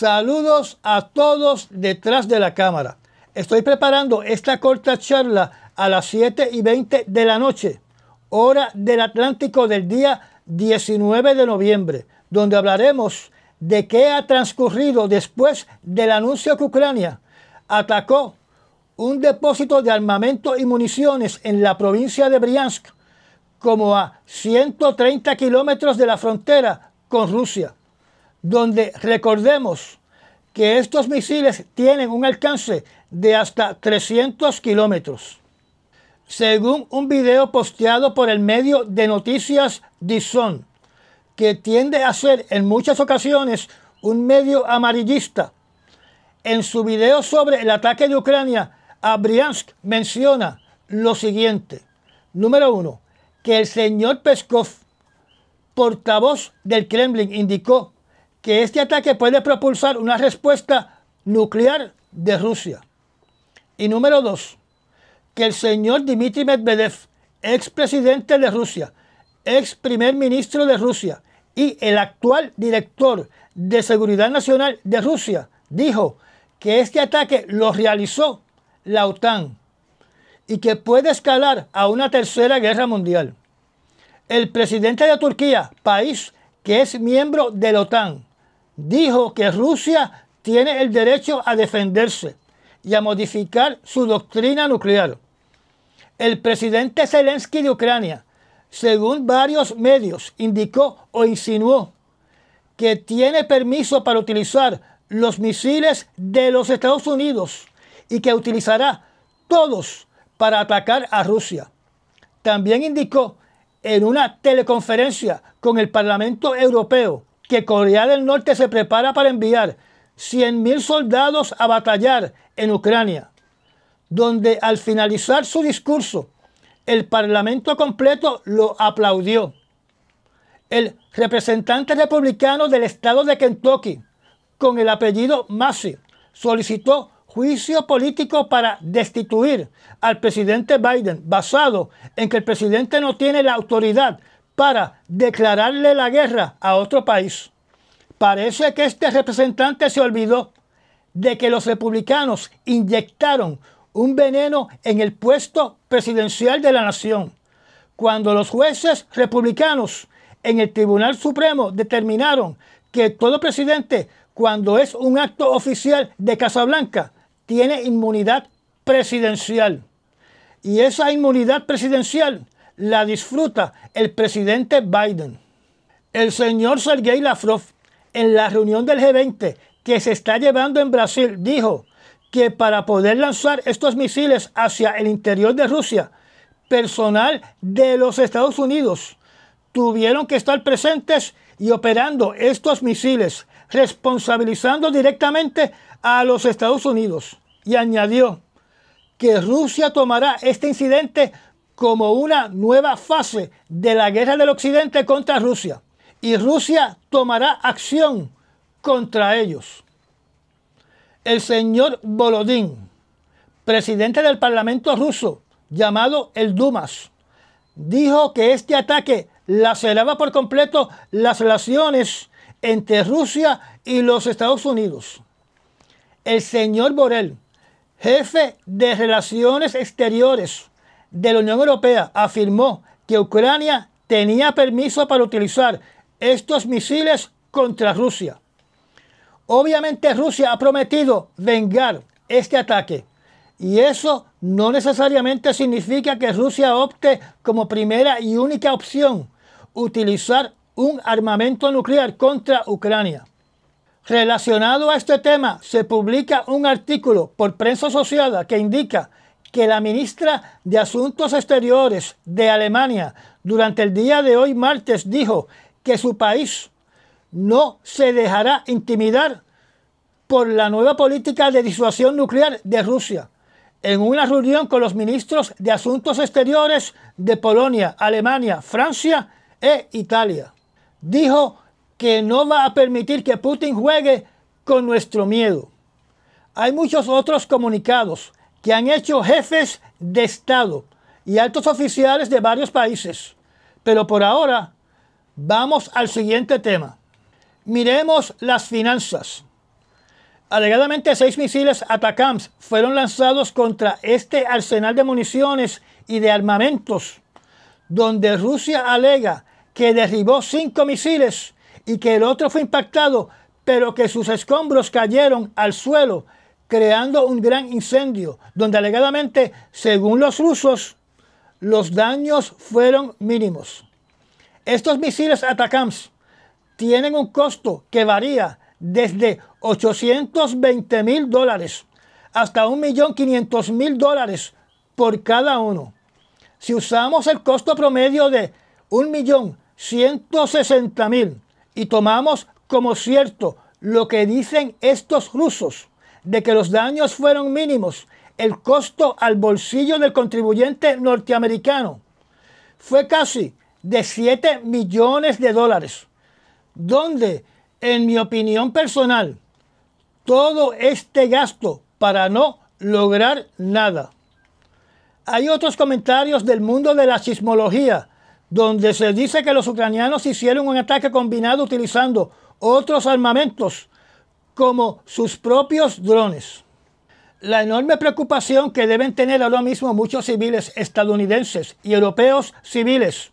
Saludos a todos detrás de la cámara. Estoy preparando esta corta charla a las 7 y 20 de la noche, hora del Atlántico del día 19 de noviembre, donde hablaremos de qué ha transcurrido después del anuncio que Ucrania atacó un depósito de armamento y municiones en la provincia de Briansk, como a 130 kilómetros de la frontera con Rusia donde recordemos que estos misiles tienen un alcance de hasta 300 kilómetros. Según un video posteado por el medio de noticias DISON, que tiende a ser en muchas ocasiones un medio amarillista, en su video sobre el ataque de Ucrania a Briansk menciona lo siguiente. Número uno, que el señor Peskov, portavoz del Kremlin, indicó que este ataque puede propulsar una respuesta nuclear de Rusia. Y número dos, que el señor Dmitry Medvedev, ex presidente de Rusia, ex primer ministro de Rusia y el actual director de Seguridad Nacional de Rusia, dijo que este ataque lo realizó la OTAN y que puede escalar a una tercera guerra mundial. El presidente de Turquía, país que es miembro de la OTAN, dijo que Rusia tiene el derecho a defenderse y a modificar su doctrina nuclear. El presidente Zelensky de Ucrania, según varios medios, indicó o insinuó que tiene permiso para utilizar los misiles de los Estados Unidos y que utilizará todos para atacar a Rusia. También indicó en una teleconferencia con el Parlamento Europeo que Corea del Norte se prepara para enviar 100.000 soldados a batallar en Ucrania, donde al finalizar su discurso, el Parlamento completo lo aplaudió. El representante republicano del estado de Kentucky, con el apellido Massey, solicitó juicio político para destituir al presidente Biden, basado en que el presidente no tiene la autoridad para declararle la guerra a otro país. Parece que este representante se olvidó de que los republicanos inyectaron un veneno en el puesto presidencial de la nación, cuando los jueces republicanos en el Tribunal Supremo determinaron que todo presidente, cuando es un acto oficial de Casablanca, tiene inmunidad presidencial. Y esa inmunidad presidencial la disfruta el presidente Biden. El señor Sergei Lavrov, en la reunión del G20 que se está llevando en Brasil, dijo que para poder lanzar estos misiles hacia el interior de Rusia, personal de los Estados Unidos tuvieron que estar presentes y operando estos misiles, responsabilizando directamente a los Estados Unidos. Y añadió que Rusia tomará este incidente como una nueva fase de la guerra del Occidente contra Rusia y Rusia tomará acción contra ellos. El señor Bolodín, presidente del Parlamento ruso, llamado el Dumas, dijo que este ataque laceraba por completo las relaciones entre Rusia y los Estados Unidos. El señor Borrell, jefe de Relaciones Exteriores de la Unión Europea afirmó que Ucrania tenía permiso para utilizar estos misiles contra Rusia. Obviamente Rusia ha prometido vengar este ataque y eso no necesariamente significa que Rusia opte como primera y única opción utilizar un armamento nuclear contra Ucrania. Relacionado a este tema, se publica un artículo por prensa asociada que indica que la ministra de Asuntos Exteriores de Alemania durante el día de hoy martes dijo que su país no se dejará intimidar por la nueva política de disuasión nuclear de Rusia. En una reunión con los ministros de Asuntos Exteriores de Polonia, Alemania, Francia e Italia, dijo que no va a permitir que Putin juegue con nuestro miedo. Hay muchos otros comunicados que han hecho jefes de Estado y altos oficiales de varios países. Pero por ahora, vamos al siguiente tema. Miremos las finanzas. Alegadamente seis misiles Atacams fueron lanzados contra este arsenal de municiones y de armamentos, donde Rusia alega que derribó cinco misiles y que el otro fue impactado, pero que sus escombros cayeron al suelo creando un gran incendio, donde alegadamente, según los rusos, los daños fueron mínimos. Estos misiles Atacams tienen un costo que varía desde 820 mil dólares hasta 1.500.000 dólares por cada uno. Si usamos el costo promedio de 1.160.000 y tomamos como cierto lo que dicen estos rusos, de que los daños fueron mínimos, el costo al bolsillo del contribuyente norteamericano fue casi de 7 millones de dólares, donde, en mi opinión personal, todo este gasto para no lograr nada. Hay otros comentarios del mundo de la sismología, donde se dice que los ucranianos hicieron un ataque combinado utilizando otros armamentos como sus propios drones. La enorme preocupación que deben tener ahora mismo muchos civiles estadounidenses y europeos civiles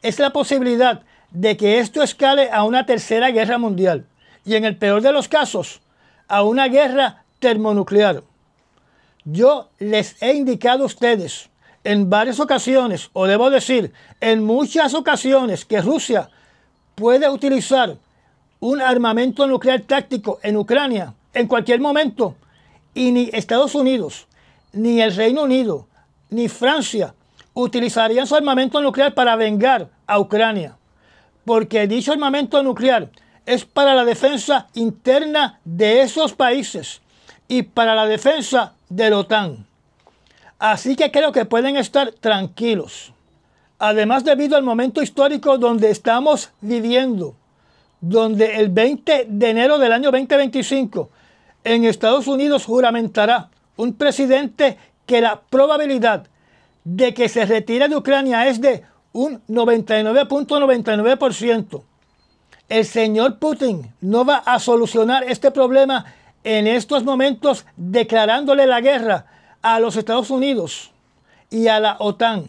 es la posibilidad de que esto escale a una tercera guerra mundial y en el peor de los casos a una guerra termonuclear. Yo les he indicado a ustedes en varias ocasiones, o debo decir, en muchas ocasiones, que Rusia puede utilizar un armamento nuclear táctico en Ucrania en cualquier momento. Y ni Estados Unidos, ni el Reino Unido, ni Francia utilizarían su armamento nuclear para vengar a Ucrania. Porque dicho armamento nuclear es para la defensa interna de esos países y para la defensa de la OTAN. Así que creo que pueden estar tranquilos. Además, debido al momento histórico donde estamos viviendo, donde el 20 de enero del año 2025 en Estados Unidos juramentará un presidente que la probabilidad de que se retire de Ucrania es de un 99.99%. El señor Putin no va a solucionar este problema en estos momentos declarándole la guerra a los Estados Unidos y a la OTAN,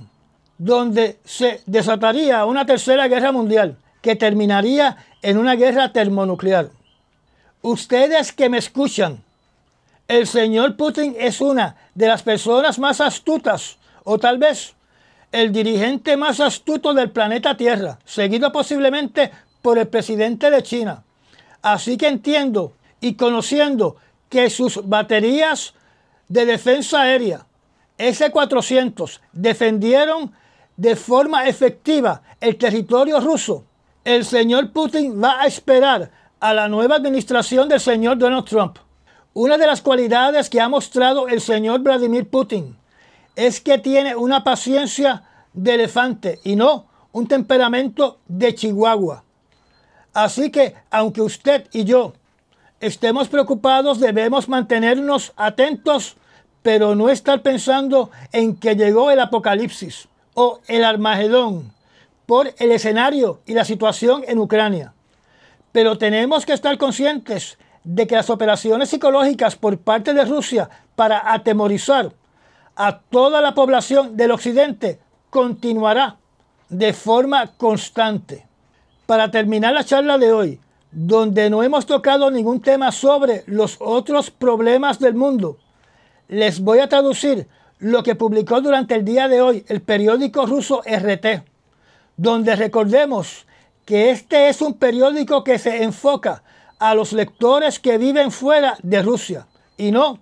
donde se desataría una tercera guerra mundial que terminaría en una guerra termonuclear. Ustedes que me escuchan, el señor Putin es una de las personas más astutas, o tal vez el dirigente más astuto del planeta Tierra, seguido posiblemente por el presidente de China. Así que entiendo y conociendo que sus baterías de defensa aérea S-400 defendieron de forma efectiva el territorio ruso el señor Putin va a esperar a la nueva administración del señor Donald Trump. Una de las cualidades que ha mostrado el señor Vladimir Putin es que tiene una paciencia de elefante y no un temperamento de chihuahua. Así que, aunque usted y yo estemos preocupados, debemos mantenernos atentos, pero no estar pensando en que llegó el apocalipsis o el Armagedón el escenario y la situación en Ucrania. Pero tenemos que estar conscientes de que las operaciones psicológicas por parte de Rusia para atemorizar a toda la población del Occidente continuará de forma constante. Para terminar la charla de hoy, donde no hemos tocado ningún tema sobre los otros problemas del mundo, les voy a traducir lo que publicó durante el día de hoy el periódico ruso RT donde recordemos que este es un periódico que se enfoca a los lectores que viven fuera de Rusia y no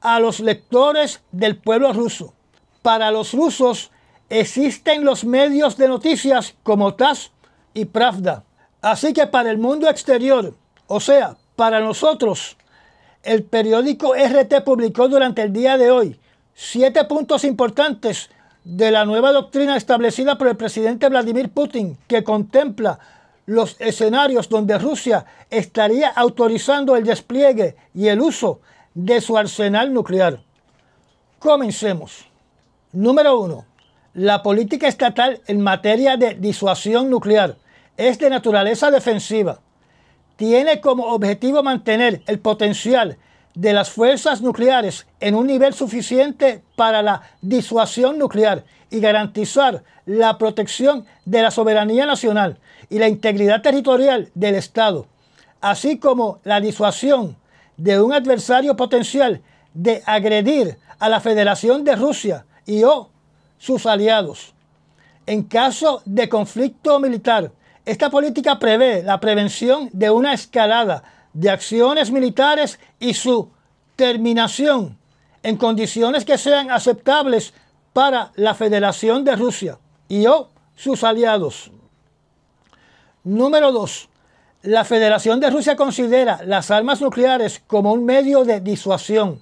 a los lectores del pueblo ruso. Para los rusos existen los medios de noticias como TASS y Pravda. Así que para el mundo exterior, o sea, para nosotros, el periódico RT publicó durante el día de hoy siete puntos importantes de la nueva doctrina establecida por el presidente Vladimir Putin, que contempla los escenarios donde Rusia estaría autorizando el despliegue y el uso de su arsenal nuclear. Comencemos. Número 1. La política estatal en materia de disuasión nuclear es de naturaleza defensiva. Tiene como objetivo mantener el potencial de las fuerzas nucleares en un nivel suficiente para la disuasión nuclear y garantizar la protección de la soberanía nacional y la integridad territorial del Estado, así como la disuasión de un adversario potencial de agredir a la Federación de Rusia y o sus aliados. En caso de conflicto militar, esta política prevé la prevención de una escalada de acciones militares y su terminación en condiciones que sean aceptables para la Federación de Rusia y o sus aliados. Número 2. La Federación de Rusia considera las armas nucleares como un medio de disuasión,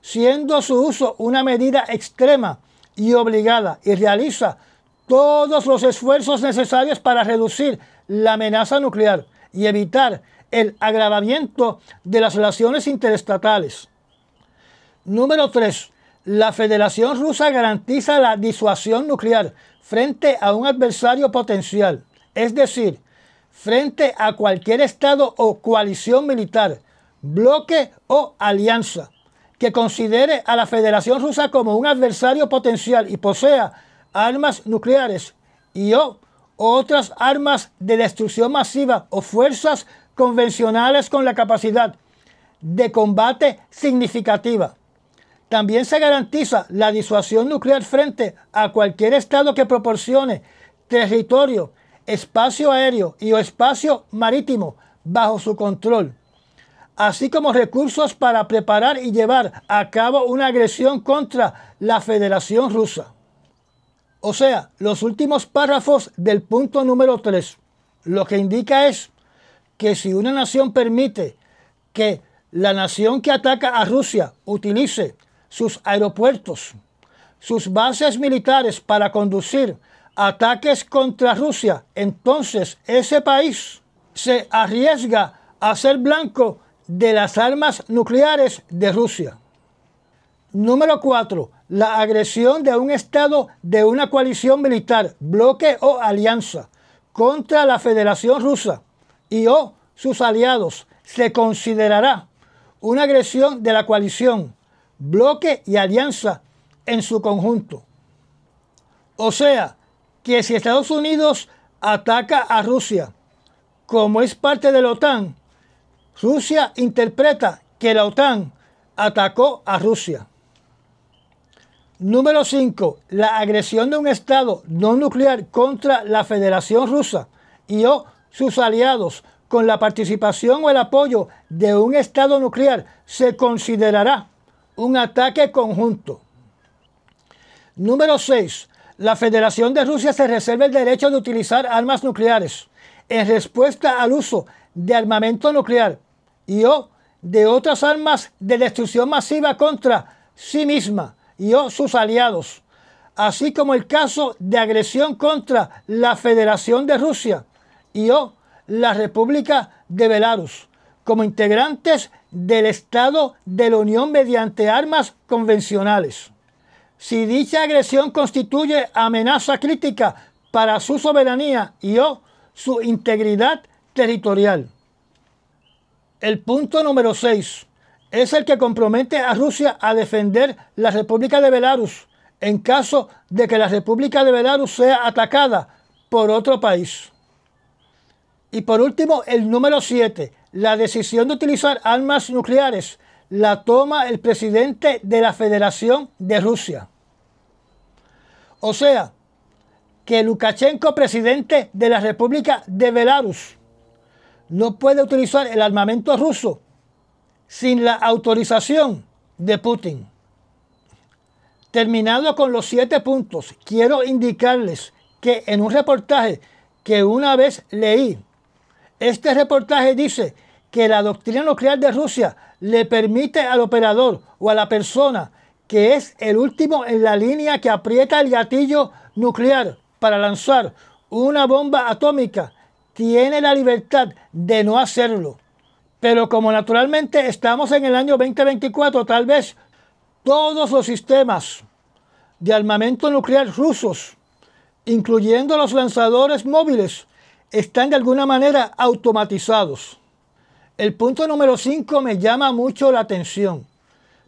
siendo su uso una medida extrema y obligada, y realiza todos los esfuerzos necesarios para reducir la amenaza nuclear y evitar el agravamiento de las relaciones interestatales. Número 3. La Federación Rusa garantiza la disuasión nuclear frente a un adversario potencial, es decir, frente a cualquier Estado o coalición militar, bloque o alianza que considere a la Federación Rusa como un adversario potencial y posea armas nucleares y o otras armas de destrucción masiva o fuerzas convencionales con la capacidad de combate significativa. También se garantiza la disuasión nuclear frente a cualquier Estado que proporcione territorio, espacio aéreo y o espacio marítimo bajo su control, así como recursos para preparar y llevar a cabo una agresión contra la Federación Rusa. O sea, los últimos párrafos del punto número 3. Lo que indica es que si una nación permite que la nación que ataca a Rusia utilice sus aeropuertos, sus bases militares para conducir ataques contra Rusia, entonces ese país se arriesga a ser blanco de las armas nucleares de Rusia. Número 4. La agresión de un Estado de una coalición militar, bloque o alianza contra la Federación Rusa y o oh, sus aliados se considerará una agresión de la coalición, bloque y alianza en su conjunto. O sea, que si Estados Unidos ataca a Rusia, como es parte de la OTAN, Rusia interpreta que la OTAN atacó a Rusia. Número 5. La agresión de un Estado no nuclear contra la Federación Rusa y o oh, sus aliados con la participación o el apoyo de un Estado nuclear se considerará un ataque conjunto. Número 6. La Federación de Rusia se reserva el derecho de utilizar armas nucleares en respuesta al uso de armamento nuclear y o de otras armas de destrucción masiva contra sí misma y o sus aliados, así como el caso de agresión contra la Federación de Rusia y O, la República de Belarus, como integrantes del Estado de la Unión mediante armas convencionales. Si dicha agresión constituye amenaza crítica para su soberanía y o su integridad territorial. El punto número 6 es el que compromete a Rusia a defender la República de Belarus en caso de que la República de Belarus sea atacada por otro país. Y por último, el número 7, la decisión de utilizar armas nucleares la toma el presidente de la Federación de Rusia. O sea, que Lukashenko, presidente de la República de Belarus, no puede utilizar el armamento ruso sin la autorización de Putin. Terminado con los siete puntos, quiero indicarles que en un reportaje que una vez leí este reportaje dice que la doctrina nuclear de Rusia le permite al operador o a la persona que es el último en la línea que aprieta el gatillo nuclear para lanzar una bomba atómica, tiene la libertad de no hacerlo. Pero como naturalmente estamos en el año 2024, tal vez todos los sistemas de armamento nuclear rusos, incluyendo los lanzadores móviles, están de alguna manera automatizados. El punto número 5 me llama mucho la atención,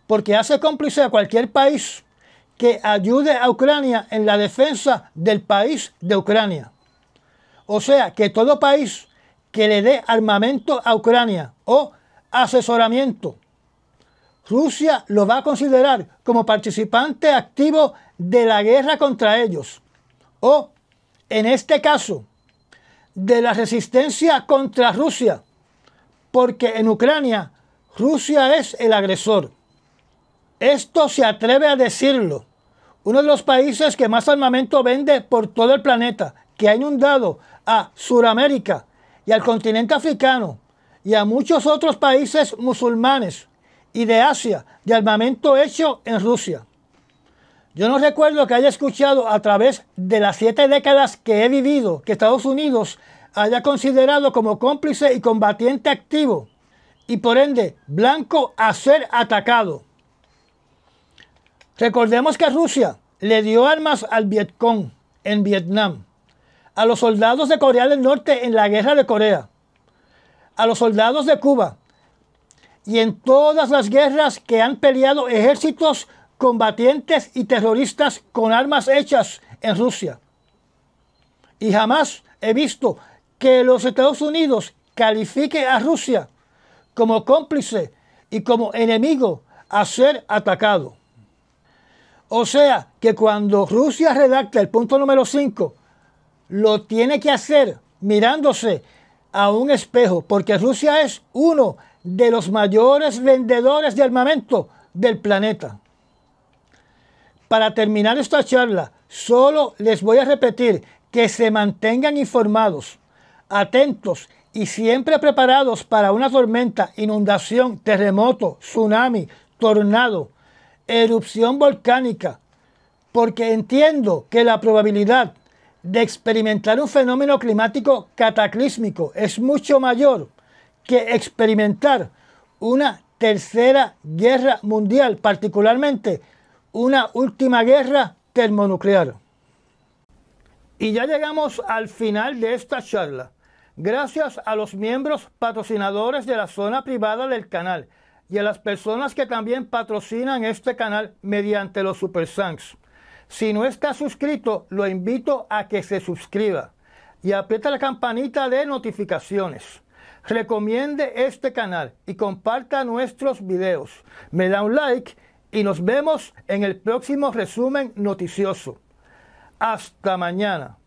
porque hace cómplice a cualquier país que ayude a Ucrania en la defensa del país de Ucrania. O sea, que todo país que le dé armamento a Ucrania o asesoramiento, Rusia lo va a considerar como participante activo de la guerra contra ellos. O, en este caso, de la resistencia contra Rusia, porque en Ucrania Rusia es el agresor. Esto se atreve a decirlo. Uno de los países que más armamento vende por todo el planeta, que ha inundado a Sudamérica y al continente africano y a muchos otros países musulmanes y de Asia de armamento hecho en Rusia. Yo no recuerdo que haya escuchado a través de las siete décadas que he vivido que Estados Unidos haya considerado como cómplice y combatiente activo y por ende blanco a ser atacado. Recordemos que Rusia le dio armas al Vietcong en Vietnam, a los soldados de Corea del Norte en la guerra de Corea, a los soldados de Cuba y en todas las guerras que han peleado ejércitos combatientes y terroristas con armas hechas en Rusia. Y jamás he visto que los Estados Unidos califique a Rusia como cómplice y como enemigo a ser atacado. O sea que cuando Rusia redacta el punto número 5, lo tiene que hacer mirándose a un espejo, porque Rusia es uno de los mayores vendedores de armamento del planeta. Para terminar esta charla, solo les voy a repetir que se mantengan informados, atentos y siempre preparados para una tormenta, inundación, terremoto, tsunami, tornado, erupción volcánica, porque entiendo que la probabilidad de experimentar un fenómeno climático cataclísmico es mucho mayor que experimentar una tercera guerra mundial, particularmente una última guerra termonuclear. Y ya llegamos al final de esta charla. Gracias a los miembros patrocinadores de la zona privada del canal y a las personas que también patrocinan este canal mediante los Super Si no está suscrito, lo invito a que se suscriba y aprieta la campanita de notificaciones. Recomiende este canal y comparta nuestros videos. Me da un like y nos vemos en el próximo resumen noticioso. Hasta mañana.